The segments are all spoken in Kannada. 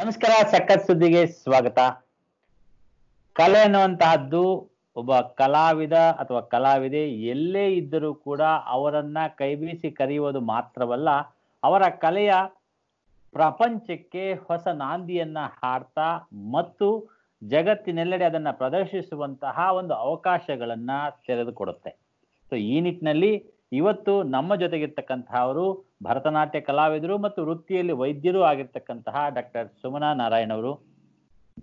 ನಮಸ್ಕಾರ ಸಖತ್ ಸುದ್ದಿಗೆ ಸ್ವಾಗತ ಕಲೆ ಅನ್ನುವಂತಹದ್ದು ಒಬ್ಬ ಕಲಾವಿದ ಅಥವಾ ಕಲಾವಿದೆ ಎಲ್ಲೇ ಇದ್ದರೂ ಕೂಡ ಅವರನ್ನ ಕೈಬೀಸಿ ಕರೆಯುವುದು ಮಾತ್ರವಲ್ಲ ಅವರ ಕಲೆಯ ಪ್ರಪಂಚಕ್ಕೆ ಹೊಸ ನಾಂದಿಯನ್ನ ಹಾಡ್ತಾ ಮತ್ತು ಜಗತ್ತಿನೆಲ್ಲೆಡೆ ಅದನ್ನ ಪ್ರದರ್ಶಿಸುವಂತಹ ಒಂದು ಅವಕಾಶಗಳನ್ನ ತೆರೆದುಕೊಡುತ್ತೆ ಸೊ ಈ ನಿಟ್ಟಿನಲ್ಲಿ ಇವತ್ತು ನಮ್ಮ ಅವರು ಭರತನಾಟ್ಯ ಕಲಾವಿದರು ಮತ್ತು ವೃತ್ತಿಯಲ್ಲಿ ವೈದ್ಯರು ಆಗಿರ್ತಕ್ಕಂತಹ ಡಾಕ್ಟರ್ ಸುಮನಾ ನಾರಾಯಣ್ ಅವರು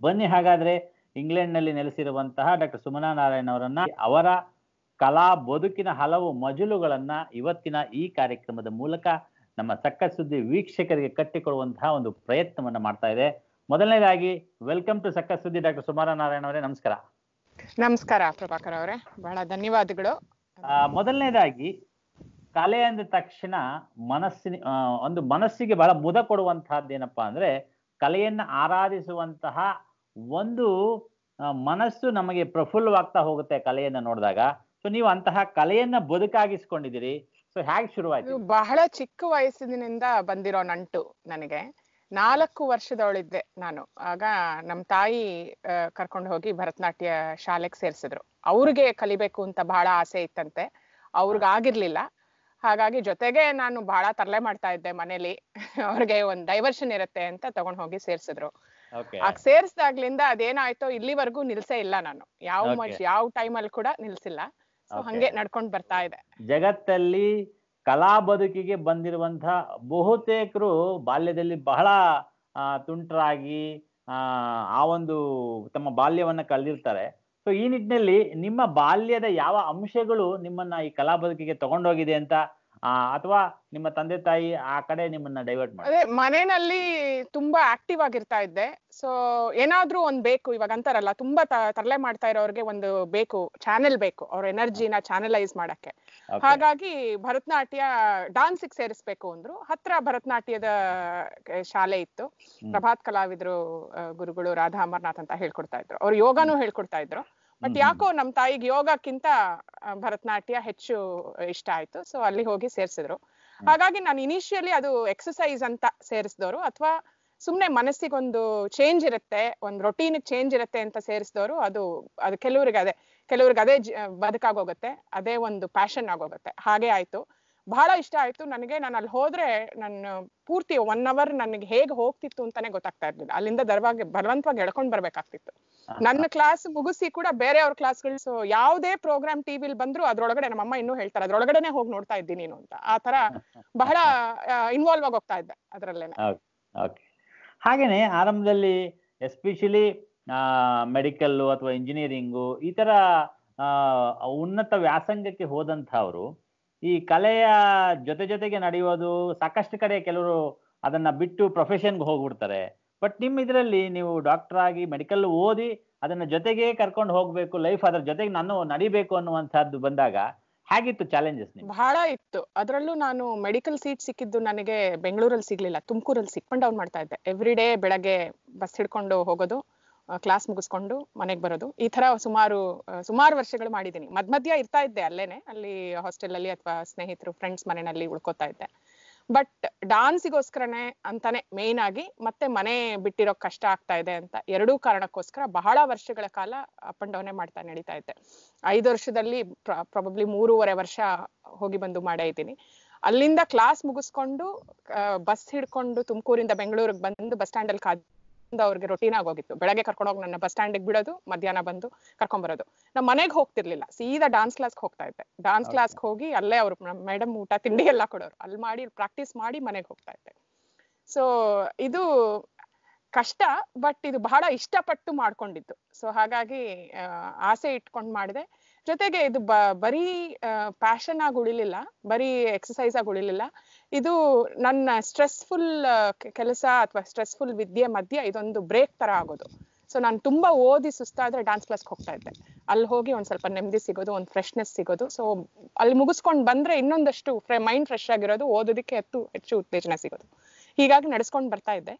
ಬನ್ನಿ ಹಾಗಾದ್ರೆ ಇಂಗ್ಲೆಂಡ್ನಲ್ಲಿ ನೆಲೆಸಿರುವಂತಹ ಡಾಕ್ಟರ್ ಸುಮನಾ ನಾರಾಯಣ್ ಅವರನ್ನ ಅವರ ಕಲಾ ಬದುಕಿನ ಹಲವು ಮಜಲುಗಳನ್ನ ಇವತ್ತಿನ ಈ ಕಾರ್ಯಕ್ರಮದ ಮೂಲಕ ನಮ್ಮ ಸಕ್ಕ ಸುದ್ದಿ ವೀಕ್ಷಕರಿಗೆ ಕಟ್ಟಿಕೊಡುವಂತಹ ಒಂದು ಪ್ರಯತ್ನವನ್ನ ಮಾಡ್ತಾ ಇದೆ ಮೊದಲನೇದಾಗಿ ವೆಲ್ಕಮ್ ಟು ಸಕ್ಕ ಸುದ್ದಿ ಡಾಕ್ಟರ್ ಸುಮಾರ ನಾರಾಯಣ್ ಅವರೇ ನಮಸ್ಕಾರ ನಮಸ್ಕಾರ ಪ್ರಭಾಕರ್ ಅವರೇ ಬಹಳ ಧನ್ಯವಾದಗಳು ಮೊದಲನೇದಾಗಿ ಕಲೆ ಅಂದ ತಕ್ಷಣ ಮನಸ್ಸಿನ ಒಂದು ಮನಸ್ಸಿಗೆ ಬಹಳ ಮುದ ಏನಪ್ಪಾ ಅಂದ್ರೆ ಕಲೆಯನ್ನ ಆರಾಧಿಸುವಂತಹ ಒಂದು ಮನಸ್ಸು ನಮಗೆ ಪ್ರಫುಲ್ಲವಾಗ್ತಾ ಹೋಗುತ್ತೆ ಕಲೆಯನ್ನ ನೋಡಿದಾಗ ಸೊ ನೀವು ಅಂತಹ ಕಲೆಯನ್ನ ಬದುಕಾಗಿಸ್ಕೊಂಡಿದ್ದೀರಿ ಸೊ ಹೇಗೆ ಶುರುವಾಯ್ತು ಬಹಳ ಚಿಕ್ಕ ವಯಸ್ಸಿನಿಂದ ಬಂದಿರೋ ನಂಟು ನನಗೆ ನಾಲ್ಕು ವರ್ಷದವಳಿದ್ದೆ ನಾನು ಆಗ ನಮ್ಮ ತಾಯಿ ಕರ್ಕೊಂಡು ಹೋಗಿ ಭರತನಾಟ್ಯ ಶಾಲೆಗೆ ಸೇರ್ಸಿದ್ರು ಅವ್ರಿಗೆ ಕಲಿಬೇಕು ಅಂತ ಬಹಳ ಆಸೆ ಇತ್ತಂತೆ ಅವ್ರಿಗಾಗಿರ್ಲಿಲ್ಲ ಹಾಗಾಗಿ ಜೊತೆಗೆ ನಾನು ಬಹಳ ತರಲೆ ಮಾಡ್ತಾ ಇದ್ದೆ ಮನೇಲಿ ಅವ್ರಿಗೆ ಒಂದ್ ಡೈವರ್ಷನ್ ಇರುತ್ತೆ ಅಂತ ತಗೊಂಡ್ ಹೋಗಿ ಸೇರ್ಸಿದ್ರು ಆಗ ಸೇರ್ಸ್ದಾಗ್ಲಿಂದ ಅದೇನಾಯ್ತೋ ಇಲ್ಲಿವರೆಗೂ ನಿಲ್ಸೇ ಇಲ್ಲ ನಾನು ಯಾವ ಯಾವ ಟೈಮ್ ಅಲ್ಲಿ ಕೂಡ ನಿಲ್ಸಿಲ್ಲ ಹಂಗೆ ನಡ್ಕೊಂಡ್ ಬರ್ತಾ ಇದೆ ಜಗತ್ತಲ್ಲಿ ಕಲಾ ಬದುಕಿಗೆ ಬಂದಿರುವಂತ ಬಹುತೇಕರು ಬಾಲ್ಯದಲ್ಲಿ ಬಹಳ ತುಂಟರಾಗಿ ಆ ಒಂದು ತಮ್ಮ ಬಾಲ್ಯವನ್ನ ಕಳೆದಿರ್ತಾರೆ ಸೊ ಈ ನಿಟ್ಟಿನಲ್ಲಿ ನಿಮ್ಮ ಬಾಲ್ಯದ ಯಾವ ಅಂಶಗಳು ನಿಮ್ಮನ್ನ ಈ ಕಲಾ ಬದುಕಿಗೆ ತಗೊಂಡೋಗಿದೆ ಅಂತ ಅಥವಾ ನಿಮ್ಮ ತಂದೆ ತಾಯಿ ಆ ಕಡೆ ನಿಮ್ಮನ್ನ ಡೈವರ್ಟ್ ಅದೇ ಮನೆಯಲ್ಲಿ ತುಂಬಾ ಆಕ್ಟಿವ್ ಆಗಿರ್ತಾ ಇದ್ದೆ ಸೊ ಏನಾದ್ರೂ ಒಂದ್ ಬೇಕು ಇವಾಗ ಅಂತಾರಲ್ಲ ತುಂಬಾ ತರಲೆ ಮಾಡ್ತಾ ಇರೋರ್ಗೆ ಒಂದು ಬೇಕು ಚಾನೆಲ್ ಬೇಕು ಅವ್ರ ಎನರ್ಜಿನ ಚಾನೆಲೈಸ್ ಮಾಡಕ್ಕೆ ಹಾಗಾಗಿ ಭರತನಾಟ್ಯ ಡಾನ್ಸಿಗೆ ಸೇರಿಸ್ಬೇಕು ಅಂದ್ರು ಹತ್ರ ಭರತನಾಟ್ಯದ ಶಾಲೆ ಇತ್ತು ಪ್ರಭಾತ್ ಕಲಾವಿದ್ರು ಗುರುಗಳು ರಾಧಾ ಅಮರ್ನಾಥ್ ಅಂತ ಹೇಳ್ಕೊಡ್ತಾ ಇದ್ರು ಅವ್ರು ಯೋಗಾನು ಹೇಳ್ಕೊಡ್ತಾ ಇದ್ರು ಬಟ್ ಯಾಕೋ ನಮ್ ತಾಯಿಗೆ ಯೋಗಕ್ಕಿಂತ ಭರತನಾಟ್ಯ ಹೆಚ್ಚು ಇಷ್ಟ ಆಯ್ತು ಸೊ ಅಲ್ಲಿ ಹೋಗಿ ಸೇರ್ಸಿದ್ರು ಹಾಗಾಗಿ ನಾನು ಇನಿಷಿಯಲಿ ಅದು ಎಕ್ಸಸೈಸ್ ಅಂತ ಸೇರಿಸಿದವರು ಅಥವಾ ಸುಮ್ನೆ ಒಂದು ಚೇಂಜ್ ಇರುತ್ತೆ ಒಂದು ರೊಟೀನ್ ಚೇಂಜ್ ಇರುತ್ತೆ ಅಂತ ಸೇರಿಸಿದವರು ಅದು ಅದು ಕೆಲವ್ರಿಗೆ ಅದೇ ಕೆಲವ್ರಿಗೆ ಅದೇ ಬದುಕಾಗೋಗುತ್ತೆ ಅದೇ ಒಂದು ಪ್ಯಾಷನ್ ಆಗೋಗುತ್ತೆ ಹಾಗೆ ಆಯ್ತು ಬಹಳ ಇಷ್ಟ ಆಯ್ತು ನನಗೆ ನಾನು ಅಲ್ಲಿ ಹೋದ್ರೆ ನನ್ನ ಪೂರ್ತಿ ಒನ್ ಅವರ್ ನನಗೆ ಹೇಗೆ ಹೋಗ್ತಿತ್ತು ಅಂತಾನೆ ಗೊತ್ತಾಗ್ತಾ ಇರ್ಲಿಲ್ಲ ಅಲ್ಲಿಂದ ದರವಾಗಿ ಬಲವಂತವಾಗಿ ಎಳ್ಕೊಂಡ್ ಬರ್ಬೇಕಾಗ್ತಿತ್ತು ನನ್ನ ಕ್ಲಾಸ್ ಮುಗಿಸಿ ಕೂಡ ಬೇರೆ ಅವ್ರ ಕ್ಲಾಸ್ಗಳು ಸೊ ಯಾವ್ದೇ ಪ್ರೋಗ್ರಾಮ್ ಟಿವಿಲ್ ಬಂದ್ರು ಅದ್ರೊಳಗಡೆ ನಮ್ಮಮ್ಮ ಇನ್ನೂ ಹೇಳ್ತಾರೆ ಅದ್ರೊಳಗಡೆನೆ ಹೋಗಿ ನೋಡ್ತಾ ಇದ್ದೀನಿ ನೀನು ಅಂತ ಆ ತರ ಬಹಳ ಇನ್ವಾಲ್ವ್ ಆಗಿ ಹೋಗ್ತಾ ಇದ್ದೆ ಅದ್ರಲ್ಲೇನೆ ಹಾಗೇನೆ ಆರಂಭದಲ್ಲಿ ಎಸ್ಪೆಷಲಿ ಮೆಡಿಕಲ್ ಅಥವಾ ಇಂಜಿನಿಯರಿಂಗು ಈ ತರ ಉನ್ನತ ವ್ಯಾಸಂಗಕ್ಕೆ ಅವರು ಈ ಕಲೆಯ ಜೊತೆ ಜೊತೆಗೆ ನಡೆಯೋದು ಸಾಕಷ್ಟು ಕಡೆ ಕೆಲವರು ಅದನ್ನ ಬಿಟ್ಟು ಪ್ರೊಫೆಷನ್ಗೆ ಹೋಗ್ಬಿಡ್ತಾರೆ ಬಟ್ ನಿಮ್ಮ ಇದರಲ್ಲಿ ನೀವು ಡಾಕ್ಟರ್ ಆಗಿ ಮೆಡಿಕಲ್ ಓದಿ ಅದನ್ನ ಜೊತೆಗೆ ಕರ್ಕೊಂಡು ಹೋಗ್ಬೇಕು ಲೈಫ್ ಅದ್ರ ಜೊತೆಗೆ ನಾನು ನಡಿಬೇಕು ಅನ್ನುವಂತಹದ್ದು ಬಂದಾಗ ಹೇಗಿತ್ತು ಚಾಲೆಂಜಸ್ ಬಹಳ ಇತ್ತು ಅದರಲ್ಲೂ ನಾನು ಮೆಡಿಕಲ್ ಸೀಟ್ ಸಿಕ್ಕಿದ್ದು ನನಗೆ ಬೆಂಗಳೂರಲ್ಲಿ ಸಿಗ್ಲಿಲ್ಲ ತುಮಕೂರಲ್ಲಿ ಸಿಕ್ಕೊಂಡು ಡೌನ್ ಮಾಡ್ತಾ ಇದ್ದೆ ಎವ್ರಿ ಡೇ ಬೆಳಗ್ಗೆ ಬಸ್ ಹಿಡ್ಕೊಂಡು ಹೋಗೋದು ಕ್ಲಾಸ್ ಮುಗಿಸ್ಕೊಂಡು ಮನೆಗೆ ಬರೋದು ಈ ತರ ಸುಮಾರು ಸುಮಾರು ವರ್ಷಗಳು ಮಾಡಿದ್ದೀನಿ ಮಧ್ಯ ಮಧ್ಯ ಇರ್ತಾ ಇದ್ದೆ ಅಲ್ಲೇನೆ ಅಲ್ಲಿ ಹಾಸ್ಟೆಲ್ ಅಲ್ಲಿ ಅಥವಾ ಸ್ನೇಹಿತರು ಫ್ರೆಂಡ್ಸ್ ಮನೆಯಲ್ಲಿ ಉಳ್ಕೋತಾ ಇದ್ದೆ ಬಟ್ ಡಾನ್ಸಿಗೋಸ್ಕರನೇ ಅಂತಾನೆ ಮೇನ್ ಆಗಿ ಮತ್ತೆ ಮನೆ ಬಿಟ್ಟಿರೋ ಕಷ್ಟ ಆಗ್ತಾ ಇದೆ ಅಂತ ಎರಡೂ ಕಾರಣಕ್ಕೋಸ್ಕರ ಬಹಳ ವರ್ಷಗಳ ಕಾಲ ಅಪ್ ಅಂಡ್ ಡೌನೇ ಮಾಡ್ತಾ ನಡೀತಾ ಇದ್ದೆ ಐದು ವರ್ಷದಲ್ಲಿ ಪ್ರಾಬಬ್ಲಿ ಮೂರುವರೆ ವರ್ಷ ಹೋಗಿ ಬಂದು ಮಾಡೇ ಇದ್ದೀನಿ ಅಲ್ಲಿಂದ ಕ್ಲಾಸ್ ಮುಗಿಸ್ಕೊಂಡು ಬಸ್ ಹಿಡ್ಕೊಂಡು ತುಮಕೂರಿಂದ ಬೆಂಗಳೂರಿಗೆ ಬಂದು ಬಸ್ ಸ್ಟ್ಯಾಂಡ್ ಅಲ್ಲಿ ಕಾದ್ ಅವ್ರಿಗೆ ರೊಟೀನ್ ಆಗೋಗಿತ್ತು ಬೆಳಗ್ಗೆ ಹೋಗಿ ನನ್ನ ಬಸ್ ಸ್ಟ್ಯಾಂಡಿಗೆ ಬಿಡೋದು ಮಧ್ಯಾಹ್ನ ಬಂದು ಬರೋದು ನಮ್ ಮನೆಗೆ ಹೋಗ್ತಿರ್ಲಿಲ್ಲ ಸೀದಾ ಡಾನ್ಸ್ ಕ್ಲಾಸ್ಗೆ ಹೋಗ್ತಾ ಇದ್ದೆ ಡಾನ್ಸ್ ಕ್ಲಾಸ್ಗೆ ಹೋಗಿ ಅಲ್ಲೇ ಅವರು ಮೇಡಮ್ ಊಟ ತಿಂಡಿ ಎಲ್ಲ ಕೊಡೋರು ಅಲ್ಲಿ ಮಾಡಿ ಪ್ರಾಕ್ಟೀಸ್ ಮಾಡಿ ಮನೆಗೆ ಹೋಗ್ತಾ ಇದ್ದೆ ಸೊ ಇದು ಕಷ್ಟ ಬಟ್ ಇದು ಬಹಳ ಇಷ್ಟಪಟ್ಟು ಮಾಡ್ಕೊಂಡಿದ್ದು ಸೊ ಹಾಗಾಗಿ ಆಸೆ ಇಟ್ಕೊಂಡು ಮಾಡಿದೆ ಜೊತೆಗೆ ಇದು ಬ ಬರೀ ಪ್ಯಾಷನ್ ಆಗಿ ಉಳಿಲಿಲ್ಲ ಬರೀ ಎಕ್ಸಸೈಸ್ ಆಗಿ ಉಳಿಲಿಲ್ಲ ಇದು ನನ್ನ ಸ್ಟ್ರೆಸ್ಫುಲ್ ಕೆಲಸ ಅಥವಾ ಸ್ಟ್ರೆಸ್ಫುಲ್ ವಿದ್ಯೆ ಮಧ್ಯೆ ಇದೊಂದು ಬ್ರೇಕ್ ತರ ಆಗೋದು ಸೊ ನಾನು ತುಂಬಾ ಓದಿ ಸುಸ್ತಾದ್ರೆ ಡಾನ್ಸ್ ಗೆ ಹೋಗ್ತಾ ಇದ್ದೆ ಅಲ್ಲಿ ಹೋಗಿ ಒಂದ್ ಸ್ವಲ್ಪ ನೆಮ್ಮದಿ ಸಿಗೋದು ಒಂದ್ ಫ್ರೆಶ್ನೆಸ್ ಸಿಗೋದು ಸೊ ಅಲ್ಲಿ ಮುಗಿಸ್ಕೊಂಡ್ ಬಂದ್ರೆ ಇನ್ನೊಂದಷ್ಟು ಮೈಂಡ್ ಫ್ರೆಶ್ ಆಗಿರೋದು ಓದೋದಕ್ಕೆ ಹೆಚ್ಚು ಹೆಚ್ಚು ಉತ್ತೇಜನ ಸಿಗೋದು ಹೀಗಾಗಿ ನಡೆಸ್ಕೊಂಡು ಬರ್ತಾ ಇದ್ದೆ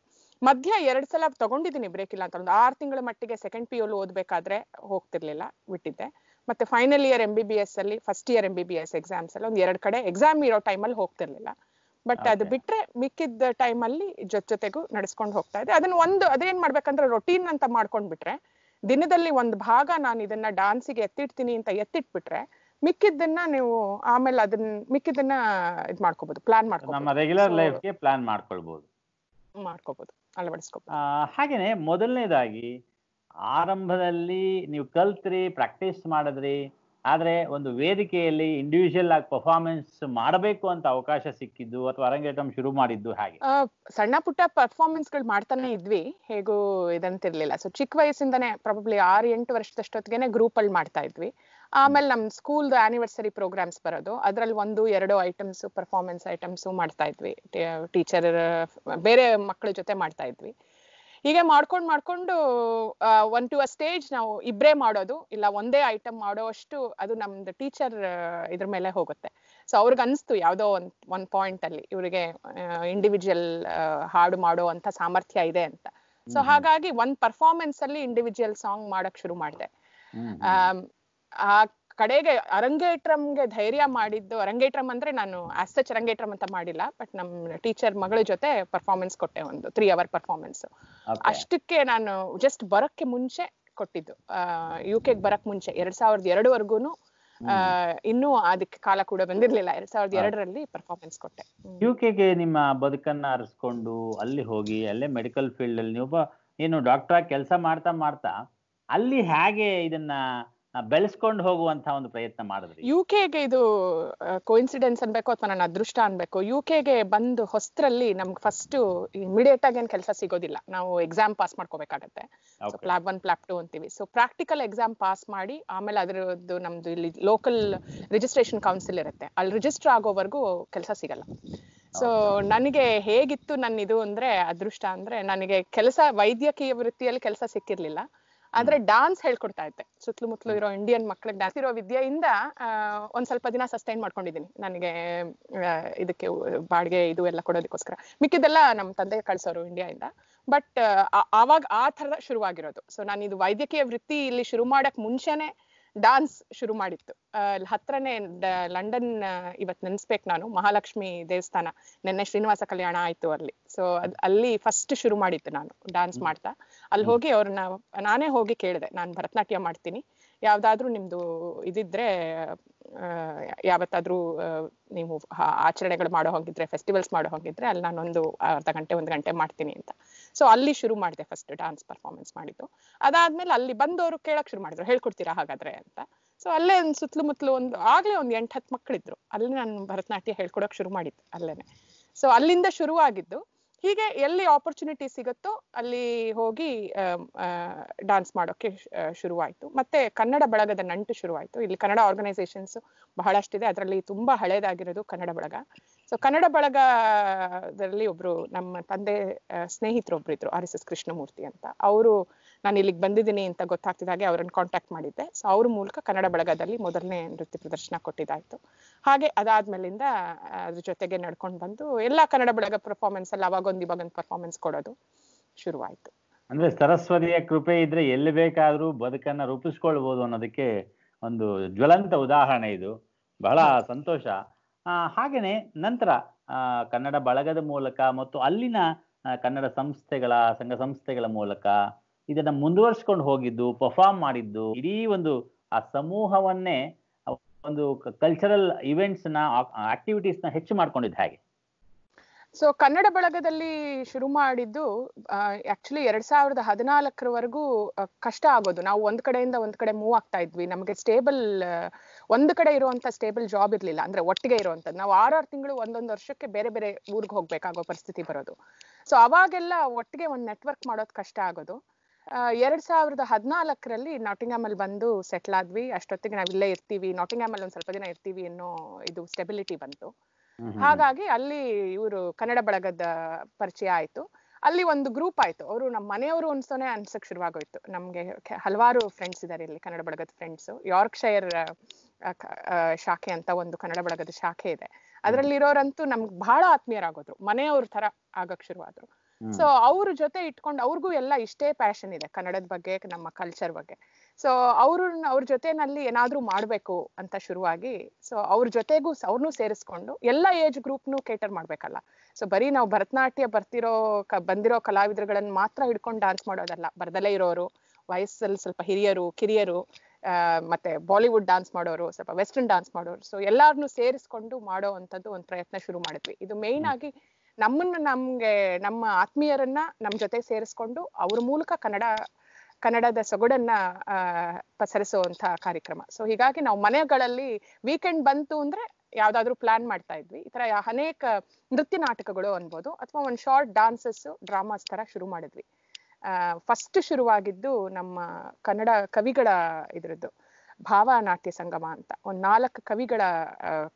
ಮಧ್ಯ ಎರಡ್ ಸಲ ತಗೊಂಡಿದ್ದೀನಿ ಬ್ರೇಕ್ ಇಲ್ಲ ಅಂತ ಒಂದು ಆರ್ ತಿಂಗಳ ಮಟ್ಟಿಗೆ ಸೆಕೆಂಡ್ ಪಿ ಯು ಓದ್ಬೇಕಾದ್ರೆ ಹೋಗ್ತಿರ್ಲಿಲ್ಲ ಬಿಟ್ಟಿದ್ದೆ ಮತ್ತೆ final year M B B S ಅಲ್ಲಿ first year M B B S exams ಅಲ್ಲಿ ಒಂದ್ ಎರಡ್ ಕಡೆ ಎಕ್ಸಾಮ್ ಇರೋ ಟೈಮಲ್ಲಿ ಹೋಗ್ತಿರ್ಲಿಲ್ಲ ಬಟ್ ಅದು ಬಿಟ್ರೆ ಮಿಕ್ಕಿದ್ದ ಟೈಮಲ್ಲಿ ಜೊತ್ ಜೊತೆಗೂ ನಡೆಸ್ಕೊಂಡು ಹೋಗ್ತಾ ಇದೆ ಅದನ್ನ ಒಂದು ಅದೇನ್ ಮಾಡ್ಬೇಕಂದ್ರೆ ರೊಟೀನ್ ಅಂತ ಮಾಡ್ಕೊಂಡ್ಬಿಟ್ರೆ ದಿನದಲ್ಲಿ ಒಂದ್ ಭಾಗ ನಾನು ಇದನ್ನ ಡಾನ್ಸಿಗೆ ಎತ್ತಿಡ್ತೀನಿ ಅಂತ ಎತ್ತಿಟ್ಬಿಟ್ರೆ ಮಿಕ್ಕಿದ್ದನ್ನ ನೀವು ಆಮೇಲೆ ಅದನ್ನ ಮಿಕ್ಕಿದ್ದನ್ನ ಇದ್ ಮಾಡ್ಕೋಬಹುದು ಪ್ಲಾನ್ ಮಾಡ್ಕೋಬಹುದು ನಮ್ಮ ರೆಗ್ಯುಲರ್ ಲೈಫ್ಗೆ ಪ್ಲಾನ್ ಮಾಡ್ಕೊಳ್ಬಹುದು ಮಾಡ್ಕೋಬಹುದು ಅಳವಡಿಸ್ಕೋಬಹುದು ಹಾಗೇನೆ ಮೊದಲನೇದಾಗಿ ಆರಂಭದಲ್ಲಿ ನೀವು ಕಲ್ತ್ರಿ ಪ್ರಾಕ್ಟೀಸ್ ಮಾಡಿದ್ರಿ ಆದರೆ ಒಂದು ವೇದಿಕೆಯಲ್ಲಿ ಇಂಡಿವಿಜುವಲ್ ಆಗಿ ಪರ್ಫಾರ್ಮೆನ್ಸ್ ಮಾಡಬೇಕು ಅಂತ ಅವಕಾಶ ಸಿಕ್ಕಿದ್ದು ಅಥವಾ ಅರಂಗೇಟಂ ಶುರು ಮಾಡಿದ್ದು ಹಾಗೆ ಸಣ್ಣ ಪುಟ್ಟ ಪರ್ಫಾರ್ಮೆನ್ಸ್ ಗಳು ಮಾಡ್ತಾನೆ ಇದ್ವಿ ಹೇಗೂ ಇದಂತಿರ್ಲಿಲ್ಲ ಸೊ ಚಿಕ್ಕ ವಯಸ್ಸಿಂದನೇ ಪ್ರಾಬಬ್ಲಿ ಆರು ಎಂಟು ವರ್ಷದಷ್ಟೊತ್ತಿಗೆನೆ ಗ್ರೂಪ್ ಅಲ್ಲಿ ಮಾಡ್ತಾ ಇದ್ವಿ ಆಮೇಲೆ ನಮ್ ಸ್ಕೂಲ್ ಆನಿವರ್ಸರಿ ಪ್ರೋಗ್ರಾಮ್ಸ್ ಬರೋದು ಅದ್ರಲ್ಲಿ ಒಂದು ಎರಡು ಐಟಮ್ಸ್ ಪರ್ಫಾರ್ಮೆನ್ಸ್ ಐಟಮ್ಸ್ ಮಾಡ್ತಾ ಇದ್ವಿ ಟೀಚರ್ ಬೇರೆ ಮಕ್ಕಳ ಜೊತೆ ಮಾಡ್ತಾ ಇದ್ವಿ ಹೀಗೆ ಮಾಡ್ಕೊಂಡ್ ಮಾಡ್ಕೊಂಡು ಒನ್ ಟು ಅ ಸ್ಟೇಜ್ ನಾವು ಇಬ್ರೇ ಮಾಡೋದು ಇಲ್ಲ ಒಂದೇ ಐಟಮ್ ಮಾಡೋವಷ್ಟು ಅದು ನಮ್ದು ಟೀಚರ್ ಇದ್ರ ಮೇಲೆ ಹೋಗುತ್ತೆ ಸೊ ಅವ್ರಿಗೆ ಅನ್ಸ್ತು ಯಾವುದೋ ಒಂದ್ ಒಂದ್ ಪಾಯಿಂಟ್ ಅಲ್ಲಿ ಇವರಿಗೆ ಇಂಡಿವಿಜುವಲ್ ಹಾಡು ಮಾಡೋ ಅಂತ ಸಾಮರ್ಥ್ಯ ಇದೆ ಅಂತ ಸೊ ಹಾಗಾಗಿ ಒಂದ್ ಪರ್ಫಾರ್ಮೆನ್ಸ್ ಅಲ್ಲಿ ಇಂಡಿವಿಜುವಲ್ ಸಾಂಗ್ ಮಾಡಕ್ ಶುರು ಮಾಡಿದೆ ಆ ಕಡೆಗೆ ಅರಂಗೇಟ್ರಂಗೆ ಧೈರ್ಯ ಮಾಡಿದ್ದು ಅರಂಗೇಟ್ರಂ ಅಂದ್ರೆ ನಾನು ಸಚ್ ಅರಂಗೇಟ್ರಂ ಅಂತ ಮಾಡಿಲ್ಲ ಬಟ್ ನಮ್ಮ ಟೀಚರ್ ಮಗಳ ಜೊತೆ ಪರ್ಫಾರ್ಮೆನ್ಸ್ ಕೊಟ್ಟೆ ಒಂದು ತ್ರೀ ಅವರ್ ಪರ್ಫಾರ್ಮೆನ್ಸ್ ಅಷ್ಟಕ್ಕೆ ನಾನು ಜಸ್ಟ್ ಬರಕ್ಕೆ ಮುಂಚೆ ಕೊಟ್ಟಿದ್ದು ಯು ಕೆಗೆ ಬರಕ್ ಮುಂಚೆ ಎರಡ್ ಸಾವಿರದ ಎರಡುವರೆಗೂ ಇನ್ನೂ ಅದಕ್ಕೆ ಕಾಲ ಕೂಡ ಬಂದಿರ್ಲಿಲ್ಲ ಎರಡ್ ಸಾವಿರದ ಎರಡರಲ್ಲಿ ಪರ್ಫಾರ್ಮೆನ್ಸ್ ಕೊಟ್ಟೆ ಯು ಕೆಗೆ ನಿಮ್ಮ ಬದುಕನ್ನ ಅರಸ್ಕೊಂಡು ಅಲ್ಲಿ ಹೋಗಿ ಅಲ್ಲೇ ಮೆಡಿಕಲ್ ಫೀಲ್ಡ್ ಅಲ್ಲಿ ನೀವು ಏನು ಡಾಕ್ಟರ್ ಕೆಲಸ ಮಾಡ್ತಾ ಮಾಡ್ತಾ ಅಲ್ಲಿ ಹೇಗೆ ಇದನ್ನ ಬೆಳೆಸ್ಕೊಂಡು ಹೋಗುವಂತ ಒಂದು ಪ್ರಯತ್ನ ಮಾಡಿದ್ರಿ ಯು ಕೆಗೆ ಇದು ಕೋಇನ್ಸಿಡೆನ್ಸ್ ಅನ್ಬೇಕು ಅಥವಾ ನನ್ನ ಅದೃಷ್ಟ ಅನ್ಬೇಕು ಯು ಕೆಗೆ ಬಂದು ಹೊಸರಲ್ಲಿ ನಮ್ಗೆ ಫಸ್ಟ್ ಇಮಿಡಿಯೇಟ್ ಆಗಿ ಏನ್ ಕೆಲಸ ಸಿಗೋದಿಲ್ಲ ನಾವು ಎಕ್ಸಾಮ್ ಪಾಸ್ ಮಾಡ್ಕೋಬೇಕಾಗತ್ತೆ ಪ್ಲಾಬ್ ಒನ್ ಪ್ಲಾಬ್ ಟು ಅಂತೀವಿ ಸೊ ಪ್ರಾಕ್ಟಿಕಲ್ ಎಕ್ಸಾಮ್ ಪಾಸ್ ಮಾಡಿ ಆಮೇಲೆ ಅದರದ್ದು ನಮ್ದು ಇಲ್ಲಿ ಲೋಕಲ್ ರಿಜಿಸ್ಟ್ರೇಷನ್ ಕೌನ್ಸಿಲ್ ಇರುತ್ತೆ ಅಲ್ಲಿ ರಿಜಿಸ್ಟರ್ ಆಗೋವರೆಗೂ ಕೆಲಸ ಸಿಗಲ್ಲ ಸೊ ನನಗೆ ಹೇಗಿತ್ತು ನನ್ನ ಇದು ಅಂದ್ರೆ ಅದೃಷ್ಟ ಅಂದ್ರೆ ನನಗೆ ಕೆಲಸ ವೈದ್ಯಕೀಯ ವೃತ್ತಿಯಲ್ಲಿ ಕೆಲಸ ಸಿಕ್ಕಿರ್ಲಿಲ್ಲ ಆದ್ರೆ ಡಾನ್ಸ್ ಹೇಳ್ಕೊಡ್ತಾ ಇದ್ದೆ ಸುತ್ತಮುತ್ತಲು ಇರೋ ಇಂಡಿಯನ್ ಮಕ್ಳಿಗೆ ಡಾನ್ಸ್ ಇರೋ ವಿದ್ಯೆಯಿಂದ ಒಂದ್ ಸ್ವಲ್ಪ ದಿನ ಸಸ್ಟೈನ್ ಮಾಡ್ಕೊಂಡಿದ್ದೀನಿ ನನಗೆ ಇದಕ್ಕೆ ಬಾಡಿಗೆ ಇದು ಎಲ್ಲ ಕೊಡೋದಕ್ಕೋಸ್ಕರ ಮಿಕ್ಕಿದೆಲ್ಲ ನಮ್ಮ ತಂದೆ ಕಳ್ಸೋರು ಇಂದ ಬಟ್ ಆವಾಗ ಆ ತರ ಶುರುವಾಗಿರೋದು ಸೊ ನಾನು ಇದು ವೈದ್ಯಕೀಯ ವೃತ್ತಿ ಇಲ್ಲಿ ಶುರು ಮಾಡಕ್ ಮುಂಚೆನೆ ಡಾನ್ಸ್ ಶುರು ಮಾಡಿತ್ತು ಅಹ್ ಹತ್ರನೇ ಲಂಡನ್ ಇವತ್ ನೆನ್ಸ್ಬೇಕು ನಾನು ಮಹಾಲಕ್ಷ್ಮಿ ದೇವಸ್ಥಾನ ನಿನ್ನೆ ಶ್ರೀನಿವಾಸ ಕಲ್ಯಾಣ ಆಯ್ತು ಅಲ್ಲಿ ಸೊ ಅಲ್ಲಿ ಫಸ್ಟ್ ಶುರು ಮಾಡಿತ್ತು ನಾನು ಡಾನ್ಸ್ ಮಾಡ್ತಾ ಅಲ್ಲಿ ಹೋಗಿ ಅವ್ರನ್ನ ನಾನೇ ಹೋಗಿ ಕೇಳಿದೆ ನಾನು ಭರತನಾಟ್ಯ ಮಾಡ್ತೀನಿ ಯಾವ್ದಾದ್ರೂ ನಿಮ್ದು ಇದಿದ್ರೆ ಯಾವತ್ತಾದ್ರೂ ನೀವು ಆಚರಣೆಗಳು ಮಾಡೋ ಹಾಗಿದ್ರೆ ಫೆಸ್ಟಿವಲ್ಸ್ ಮಾಡೋ ಹೋಗಿದ್ರೆ ಅಲ್ಲಿ ನಾನೊಂದು ಅರ್ಧ ಗಂಟೆ ಒಂದು ಗಂಟೆ ಮಾಡ್ತೀನಿ ಅಂತ ಸೊ ಅಲ್ಲಿ ಶುರು ಮಾಡಿದೆ ಫಸ್ಟ್ ಡಾನ್ಸ್ ಪರ್ಫಾರ್ಮೆನ್ಸ್ ಮಾಡಿದ್ದು ಅದಾದ್ಮೇಲೆ ಅಲ್ಲಿ ಬಂದವರು ಕೇಳಕ್ ಶುರು ಮಾಡಿದ್ರು ಹೇಳ್ಕೊಡ್ತೀರಾ ಹಾಗಾದ್ರೆ ಅಂತ ಸೊ ಅಲ್ಲೇ ಒಂದು ಸುತ್ತಲೂ ಮುತ್ತಲು ಒಂದು ಆಗ್ಲೇ ಒಂದು ಎಂಟ್ ಹತ್ತು ಮಕ್ಳಿದ್ರು ಅಲ್ಲಿ ನಾನು ಭರತನಾಟ್ಯ ಹೇಳ್ಕೊಡಕ್ ಶುರು ಮಾಡಿದ್ದೆ ಅಲ್ಲೇನೆ ಸೊ ಅಲ್ಲಿಂದ ಶುರು ಆಗಿದ್ದು ಹೀಗೆ ಎಲ್ಲಿ ಆಪರ್ಚುನಿಟಿ ಸಿಗುತ್ತೋ ಅಲ್ಲಿ ಹೋಗಿ ಡಾನ್ಸ್ ಮಾಡೋಕ್ಕೆ ಶುರುವಾಯಿತು ಮತ್ತೆ ಕನ್ನಡ ಬಳಗದ ನಂಟು ಶುರುವಾಯಿತು ಇಲ್ಲಿ ಕನ್ನಡ ಆರ್ಗನೈಸೇಷನ್ಸ್ ಬಹಳಷ್ಟಿದೆ ಅದರಲ್ಲಿ ತುಂಬಾ ಹಳೇದಾಗಿರೋದು ಕನ್ನಡ ಬಳಗ ಸೊ ಕನ್ನಡ ಬಳಗದಲ್ಲಿ ಒಬ್ರು ನಮ್ಮ ತಂದೆ ಸ್ನೇಹಿತರೊಬ್ರು ಇದ್ರು ಆರ್ ಎಸ್ ಎಸ್ ಕೃಷ್ಣಮೂರ್ತಿ ಅಂತ ಅವರು ನಾನು ಇಲ್ಲಿಗೆ ಬಂದಿದ್ದೀನಿ ಅಂತ ಗೊತ್ತಾಗ್ತಿದ್ದ ಹಾಗೆ ಅವರನ್ನು ಕಾಂಟ್ಯಾಕ್ಟ್ ಮಾಡಿದ್ದೆ ಸೊ ಅವ್ರ ಮೂಲಕ ಕನ್ನಡ ಬಳಗದಲ್ಲಿ ಮೊದಲನೇ ನೃತ್ಯ ಪ್ರದರ್ಶನ ಕೊಟ್ಟಿದ್ದಾಯಿತು ಹಾಗೆ ಅದಾದ್ಮೇಲಿಂದ ಅದ್ರ ಜೊತೆಗೆ ನಡ್ಕೊಂಡು ಬಂದು ಎಲ್ಲ ಕನ್ನಡ ಬಳಗ ಪರ್ಫಾರ್ಮೆನ್ಸ್ ಅಲ್ಲಿ ಅವಾಗೊಂದು ಇವಾಗೊಂದು ಪರ್ಫಾರ್ಮೆನ್ಸ್ ಕೊಡೋದು ಶುರುವಾಯಿತು ಅಂದ್ರೆ ಸರಸ್ವತಿಯ ಕೃಪೆ ಇದ್ರೆ ಎಲ್ಲಿ ಬೇಕಾದ್ರೂ ಬದುಕನ್ನ ರೂಪಿಸ್ಕೊಳ್ಬಹುದು ಅನ್ನೋದಕ್ಕೆ ಒಂದು ಜ್ವಲಂತ ಉದಾಹರಣೆ ಇದು ಬಹಳ ಸಂತೋಷ ಹಾಗೇನೆ ನಂತರ ಕನ್ನಡ ಬಳಗದ ಮೂಲಕ ಮತ್ತು ಅಲ್ಲಿನ ಕನ್ನಡ ಸಂಸ್ಥೆಗಳ ಸಂಘ ಸಂಸ್ಥೆಗಳ ಮೂಲಕ ಇದನ್ನ ಮುಂದುವರ್ಸ್ಕೊಂಡು ಹೋಗಿದ್ದು ಪರ್ಫಾರ್ಮ್ ಮಾಡಿದ್ದು ಇಡೀ ಒಂದು ಆ ಸಮೂಹವನ್ನೇ ಒಂದು ಕಲ್ಚರಲ್ ಇವೆಂಟ್ಸ್ ನ ಆಕ್ಟಿವಿಟೀಸ್ ನ ಹೆಚ್ಚು ಮಾಡ್ಕೊಂಡಿದ್ದ ಹಾಗೆ ಸೊ ಕನ್ನಡ ಬಳಗದಲ್ಲಿ ಶುರು ಮಾಡಿದ್ದು ಆಕ್ಚುಲಿ ಎರಡ್ ಸಾವಿರದ ಹದಿನಾಲ್ಕರವರೆಗೂ ಕಷ್ಟ ಆಗೋದು ನಾವು ಒಂದ್ ಕಡೆಯಿಂದ ಒಂದ್ ಕಡೆ ಮೂವ್ ಆಗ್ತಾ ಇದ್ವಿ ನಮಗೆ ಸ್ಟೇಬಲ್ ಒಂದ್ ಕಡೆ ಇರುವಂತ ಸ್ಟೇಬಲ್ ಜಾಬ್ ಇರ್ಲಿಲ್ಲ ಅಂದ್ರೆ ಒಟ್ಟಿಗೆ ಇರುವಂತದ್ದು ನಾವು ಆರಾರು ತಿಂಗಳು ಒಂದೊಂದು ವರ್ಷಕ್ಕೆ ಬೇರೆ ಬೇರೆ ಊರಿಗೆ ಹೋಗ್ಬೇಕಾಗೋ ಪರಿಸ್ಥಿತಿ ಬರೋದು ಸೊ ಅವಾಗೆಲ್ಲ ಒಟ್ಟಿಗೆ ಒಂದ್ ನೆಟ್ವರ್ಕ್ ಮಾಡೋದು ಕಷ್ಟ ಆಗೋದು ಎರಡ್ ಸಾವಿರದ ಹದಿನಾಲ್ಕರಲ್ಲಿ ನಾಟಿಂಗ್ಹಾಮ್ ಅಲ್ಲಿ ಬಂದು ಸೆಟ್ಲ್ ಆದ್ವಿ ಅಷ್ಟೊತ್ತಿಗೆ ನಾವ್ ಇಲ್ಲೇ ಇರ್ತೀವಿ ನಾಟಿಂಗ್ಹ್ಯಾಮ್ ಅಲ್ಲಿ ಒಂದ್ ಸ್ವಲ್ಪ ದಿನ ಇರ್ತೀವಿ ಅನ್ನೋ ಇದು ಸ್ಟೆಬಿಲಿಟಿ ಬಂತು ಹಾಗಾಗಿ ಅಲ್ಲಿ ಇವರು ಕನ್ನಡ ಬಳಗದ ಪರಿಚಯ ಆಯ್ತು ಅಲ್ಲಿ ಒಂದು ಗ್ರೂಪ್ ಆಯ್ತು ಅವರು ನಮ್ಮ ಮನೆಯವರು ಅನ್ಸೋನೆ ಅನ್ಸಕ್ ಶುರುವಾಗೋಯ್ತು ನಮ್ಗೆ ಹಲವಾರು ಫ್ರೆಂಡ್ಸ್ ಇದಾರೆ ಇಲ್ಲಿ ಕನ್ನಡ ಬಳಗದ ಫ್ರೆಂಡ್ಸ್ ಯಾರ್ಕ್ ಶೈರ್ ಶಾಖೆ ಅಂತ ಒಂದು ಕನ್ನಡ ಬಳಗದ ಶಾಖೆ ಇದೆ ಇರೋರಂತೂ ನಮ್ಗ್ ಬಹಳ ಆತ್ಮೀಯರಾಗೋದ್ರು ಮನೆಯವ್ರ ತರ ಆಗಕ್ ಶುರುವಾದ್ರು ಸೊ ಅವ್ರ ಜೊತೆ ಇಟ್ಕೊಂಡು ಅವ್ರಿಗೂ ಎಲ್ಲ ಇಷ್ಟೇ ಪ್ಯಾಷನ್ ಇದೆ ಕನ್ನಡದ ಬಗ್ಗೆ ನಮ್ಮ ಕಲ್ಚರ್ ಬಗ್ಗೆ ಸೊ ಅವ್ರ ಅವ್ರ ಜೊತೆನಲ್ಲಿ ಏನಾದ್ರೂ ಮಾಡ್ಬೇಕು ಅಂತ ಶುರುವಾಗಿ ಸೊ ಅವ್ರ ಜೊತೆಗೂ ಅವ್ರನ್ನೂ ಸೇರಿಸ್ಕೊಂಡು ಎಲ್ಲ ಏಜ್ ಗ್ರೂಪ್ನು ಕೇಟರ್ ಮಾಡ್ಬೇಕಲ್ಲ ಸೊ ಬರೀ ನಾವು ಭರತನಾಟ್ಯ ಬರ್ತಿರೋ ಬಂದಿರೋ ಕಲಾವಿದರುಗಳನ್ನ ಮಾತ್ರ ಹಿಡ್ಕೊಂಡು ಡಾನ್ಸ್ ಮಾಡೋದಲ್ಲ ಬರ್ದಲೇ ಇರೋರು ವಯಸ್ಸಲ್ಲಿ ಸ್ವಲ್ಪ ಹಿರಿಯರು ಕಿರಿಯರು ಮತ್ತೆ ಬಾಲಿವುಡ್ ಡಾನ್ಸ್ ಮಾಡೋರು ಸ್ವಲ್ಪ ವೆಸ್ಟರ್ನ್ ಡಾನ್ಸ್ ಮಾಡೋರು ಸೊ ಎಲ್ಲಾರನ್ನೂ ಸೇರಿಸ್ಕೊಂಡು ಮಾಡೋ ಅಂತದ್ದು ಒಂದು ಪ್ರಯತ್ನ ಶುರು ಮಾಡಿದ್ವಿ ಇದು ಮೇಯ್ನ್ ಆಗಿ ನಮ್ಮನ್ನ ನಮ್ಗೆ ನಮ್ಮ ಆತ್ಮೀಯರನ್ನ ನಮ್ಮ ಜೊತೆ ಸೇರಿಸ್ಕೊಂಡು ಅವ್ರ ಮೂಲಕ ಕನ್ನಡ ಕನ್ನಡದ ಸೊಗಡನ್ನ ಅಹ್ ಪಸರಿಸುವಂತ ಕಾರ್ಯಕ್ರಮ ಸೊ ಹೀಗಾಗಿ ನಾವು ಮನೆಗಳಲ್ಲಿ ವೀಕೆಂಡ್ ಬಂತು ಅಂದ್ರೆ ಯಾವ್ದಾದ್ರು ಪ್ಲಾನ್ ಮಾಡ್ತಾ ಇದ್ವಿ ಈ ತರ ಅನೇಕ ನೃತ್ಯ ನಾಟಕಗಳು ಅನ್ಬೋದು ಅಥವಾ ಒಂದ್ ಶಾರ್ಟ್ ಡಾನ್ಸಸ್ ಡ್ರಾಮಾಸ್ ತರ ಶುರು ಮಾಡಿದ್ವಿ ಅಹ್ ಫಸ್ಟ್ ಶುರುವಾಗಿದ್ದು ನಮ್ಮ ಕನ್ನಡ ಕವಿಗಳ ಇದ್ರದ್ದು ಭಾವ ನಾಟ್ಯ ಸಂಗಮ ಅಂತ ಒಂದ್ ನಾಲ್ಕು ಕವಿಗಳ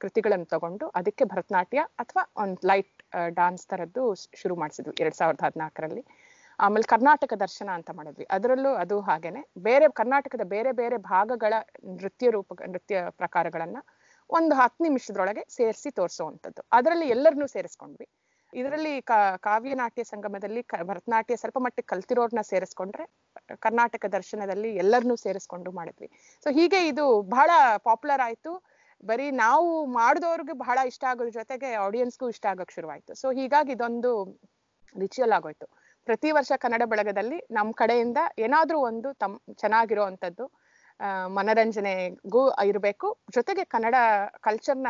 ಕೃತಿಗಳನ್ನು ತಗೊಂಡು ಅದಕ್ಕೆ ಭರತನಾಟ್ಯ ಅಥವಾ ಒಂದ್ ಲೈಟ್ ಡಾನ್ಸ್ ತರದ್ದು ಶುರು ಮಾಡಿಸಿದ್ವಿ ಎರಡ್ ಸಾವಿರದ ಹದಿನಾಲ್ಕರಲ್ಲಿ ಆಮೇಲೆ ಕರ್ನಾಟಕ ದರ್ಶನ ಅಂತ ಮಾಡಿದ್ವಿ ಅದರಲ್ಲೂ ಅದು ಹಾಗೇನೆ ಬೇರೆ ಕರ್ನಾಟಕದ ಬೇರೆ ಬೇರೆ ಭಾಗಗಳ ನೃತ್ಯ ರೂಪ ನೃತ್ಯ ಪ್ರಕಾರಗಳನ್ನ ಒಂದು ಹತ್ತು ನಿಮಿಷದೊಳಗೆ ಸೇರಿಸಿ ತೋರಿಸುವಂಥದ್ದು ಅದರಲ್ಲಿ ಎಲ್ಲರನ್ನೂ ಸೇರಿಸ್ಕೊಂಡ್ವಿ ಇದರಲ್ಲಿ ಕಾವ್ಯ ನಾಟ್ಯ ಸಂಗಮದಲ್ಲಿ ಭರತನಾಟ್ಯ ಸ್ವಲ್ಪ ಮಟ್ಟಿಗೆ ಕಲ್ತಿರೋರ್ನ ಸೇರಿಸ್ಕೊಂಡ್ರೆ ಕರ್ನಾಟಕ ದರ್ಶನದಲ್ಲಿ ಎಲ್ಲರನ್ನೂ ಸೇರಿಸ್ಕೊಂಡು ಮಾಡಿದ್ವಿ ಸೊ ಹೀಗೆ ಇದು ಬಹಳ ಪಾಪ್ಯುಲರ್ ಆಯ್ತು ಬರೀ ನಾವು ಮಾಡಿದವ್ರಿಗೆ ಬಹಳ ಇಷ್ಟ ಆಗೋದ್ರ ಜೊತೆಗೆ ಆಡಿಯನ್ಸ್ಗೂ ಇಷ್ಟ ಆಗಕ್ ಶುರುವಾಯ್ತು ಸೊ ಹೀಗಾಗಿ ಇದೊಂದು ರಿಚುವಲ್ ಆಗೋಯ್ತು ಪ್ರತಿ ವರ್ಷ ಕನ್ನಡ ಬಳಗದಲ್ಲಿ ನಮ್ಮ ಕಡೆಯಿಂದ ಏನಾದ್ರೂ ಒಂದು ತಮ್ ಚೆನ್ನಾಗಿರೋ ಅಂಥದ್ದು ಮನರಂಜನೆಗೂ ಇರಬೇಕು ಜೊತೆಗೆ ಕನ್ನಡ ಕಲ್ಚರ್ನ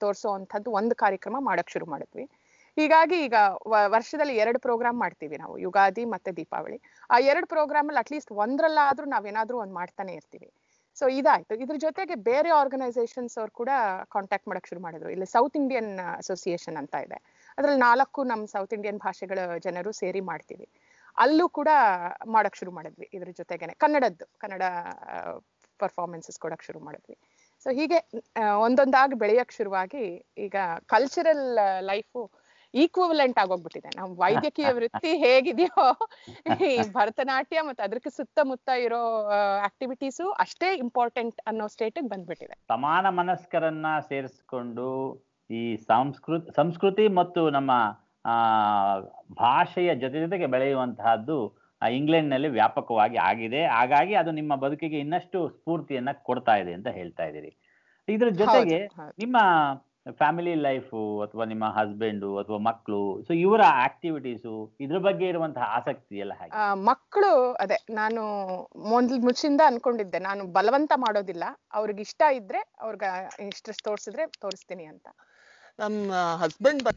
ನ ಅಂಥದ್ದು ಒಂದು ಕಾರ್ಯಕ್ರಮ ಮಾಡಕ್ ಶುರು ಮಾಡಿದ್ವಿ ಹೀಗಾಗಿ ಈಗ ವರ್ಷದಲ್ಲಿ ಎರಡು ಪ್ರೋಗ್ರಾಮ್ ಮಾಡ್ತೀವಿ ನಾವು ಯುಗಾದಿ ಮತ್ತೆ ದೀಪಾವಳಿ ಆ ಎರಡು ಪ್ರೋಗ್ರಾಮ್ ಅಲ್ಲಿ ಅಟ್ಲೀಸ್ಟ್ ಒಂದ್ರಲ್ಲಾದ್ರೂ ನಾವೇನಾದರೂ ಒಂದ್ ಮಾಡ್ತಾನೆ ಇರ್ತೀವಿ ಸೊ ಇದಾಯ್ತು ಇದ್ರ ಜೊತೆಗೆ ಬೇರೆ ಆರ್ಗನೈಸೇಷನ್ಸ್ ಅವ್ರು ಕೂಡ ಕಾಂಟ್ಯಾಕ್ಟ್ ಮಾಡಕ್ ಶುರು ಮಾಡಿದ್ರು ಇಲ್ಲಿ ಸೌತ್ ಇಂಡಿಯನ್ ಅಸೋಸಿಯೇಷನ್ ಅಂತ ಇದೆ ಅದ್ರಲ್ಲಿ ನಾಲ್ಕು ನಮ್ಮ ಸೌತ್ ಇಂಡಿಯನ್ ಭಾಷೆಗಳ ಜನರು ಸೇರಿ ಮಾಡ್ತೀವಿ ಅಲ್ಲೂ ಕೂಡ ಮಾಡಕ್ ಶುರು ಮಾಡಿದ್ವಿ ಇದ್ರ ಜೊತೆಗೇನೆ ಕನ್ನಡದ್ದು ಕನ್ನಡ ಪರ್ಫಾರ್ಮೆನ್ಸಸ್ ಕೊಡಕ್ ಶುರು ಮಾಡಿದ್ವಿ ಸೊ ಹೀಗೆ ಒಂದೊಂದಾಗಿ ಬೆಳೆಯಕ್ ಶುರುವಾಗಿ ಈಗ ಕಲ್ಚರಲ್ ಲೈಫು ಈಕ್ವಲೆಂಟ್ ಆಗೋಗ್ಬಿಟ್ಟಿದೆ ನಮ್ ವೈದ್ಯಕೀಯ ವೃತ್ತಿ ಹೇಗಿದೆಯೋ ಈ ಭರತನಾಟ್ಯ ಮತ್ತೆ ಅದಕ್ಕೆ ಸುತ್ತಮುತ್ತ ಇರೋ ಆಕ್ಟಿವಿಟೀಸ್ ಅಷ್ಟೇ ಇಂಪಾರ್ಟೆಂಟ್ ಅನ್ನೋ ಸ್ಟೇಟ್ ಬಂದ್ಬಿಟ್ಟಿದೆ ಸಮಾನ ಮನಸ್ಕರನ್ನ ಸೇರಿಸ್ಕೊಂಡು ಈ ಸಂಸ್ಕೃತಿ ಸಂಸ್ಕೃತಿ ಮತ್ತು ನಮ್ಮ ಆ ಭಾಷೆಯ ಜೊತೆ ಜೊತೆಗೆ ಬೆಳೆಯುವಂತಹದ್ದು ಇಂಗ್ಲೆಂಡ್ ನಲ್ಲಿ ವ್ಯಾಪಕವಾಗಿ ಆಗಿದೆ ಹಾಗಾಗಿ ಅದು ನಿಮ್ಮ ಬದುಕಿಗೆ ಇನ್ನಷ್ಟು ಸ್ಫೂರ್ತಿಯನ್ನ ಕೊಡ್ತಾ ಇದೆ ಅಂತ ಹೇಳ್ತಾ ಇದ್ದೀರಿ ಇದ್ರ ಜೊತೆಗೆ ನಿಮ್ಮ ಫ್ಯಾಮಿಲಿ ಲೈಫು ಅಥವಾ ನಿಮ್ಮ ಹಸ್ಬೆಂಡು ಅಥವಾ ಮಕ್ಕಳು ಸೊ ಇವರ ಆಕ್ಟಿವಿಟೀಸು ಇದ್ರ ಬಗ್ಗೆ ಇರುವಂತಹ ಆಸಕ್ತಿ ಎಲ್ಲ ಹಾಗೆ ಮಕ್ಕಳು ಅದೇ ನಾನು ಮೊದಲು ಮುಚ್ಚಿಂದ ಅನ್ಕೊಂಡಿದ್ದೆ ನಾನು ಬಲವಂತ ಮಾಡೋದಿಲ್ಲ ಅವ್ರಿಗೆ ಇಷ್ಟ ಇದ್ರೆ ಅವ್ರಿಗೆ ಇಷ್ಟ ತೋರಿಸಿದ್ರೆ ತೋರಿಸ್ತೀನಿ ಅಂತ ನನ್ನ ಹಸ್ಬೆಂಡ್